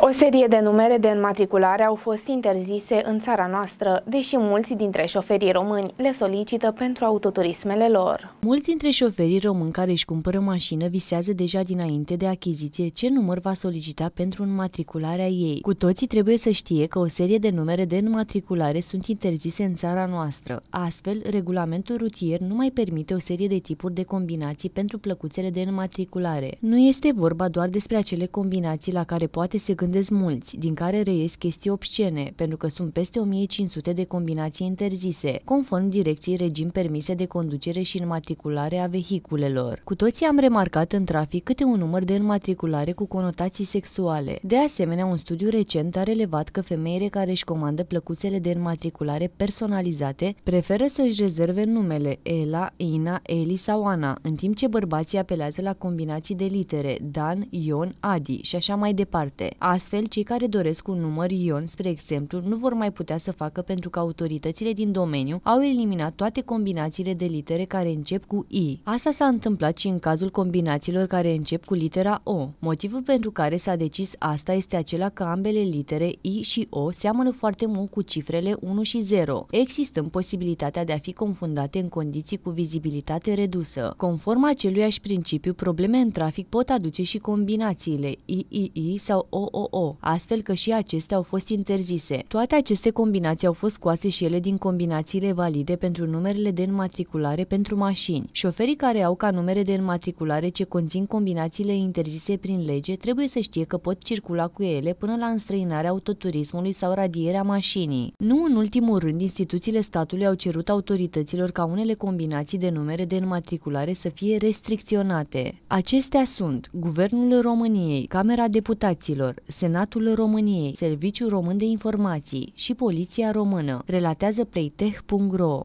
O serie de numere de înmatriculare au fost interzise în țara noastră, deși mulți dintre șoferii români le solicită pentru autoturismele lor. Mulți dintre șoferii români care își cumpără mașină visează deja dinainte de achiziție ce număr va solicita pentru înmatricularea ei. Cu toții trebuie să știe că o serie de numere de înmatriculare sunt interzise în țara noastră. Astfel, regulamentul rutier nu mai permite o serie de tipuri de combinații pentru plăcuțele de înmatriculare. Nu este vorba doar despre acele combinații la care poate se gândi gândesc dezmulți, din care reies chestii obscene, pentru că sunt peste 1500 de combinații interzise, conform direcției regim permise de conducere și înmatriculare a vehiculelor. Cu toții am remarcat în trafic câte un număr de înmatriculare cu conotații sexuale. De asemenea, un studiu recent a relevat că femeile care își comandă plăcuțele de înmatriculare personalizate preferă să își rezerve numele Ela, Ina, Eli sau Ana, în timp ce bărbații apelează la combinații de litere Dan, Ion, Adi și așa mai departe. Astfel, Astfel, cei care doresc un număr ION, spre exemplu, nu vor mai putea să facă pentru că autoritățile din domeniu au eliminat toate combinațiile de litere care încep cu I. Asta s-a întâmplat și în cazul combinațiilor care încep cu litera O. Motivul pentru care s-a decis asta este acela că ambele litere I și O seamănă foarte mult cu cifrele 1 și 0, existând posibilitatea de a fi confundate în condiții cu vizibilitate redusă. Conform aceluiași principiu, probleme în trafic pot aduce și combinațiile III sau OOO OO, astfel că și acestea au fost interzise. Toate aceste combinații au fost scoase și ele din combinațiile valide pentru numerele de înmatriculare pentru mașini. Șoferii care au ca numere de înmatriculare ce conțin combinațiile interzise prin lege trebuie să știe că pot circula cu ele până la înstrăinarea autoturismului sau radierea mașinii. Nu în ultimul rând, instituțiile statului au cerut autorităților ca unele combinații de numere de înmatriculare să fie restricționate. Acestea sunt Guvernul României, Camera Deputaților, Senatul României, Serviciul Român de Informații și Poliția Română, relatează playtech.ro.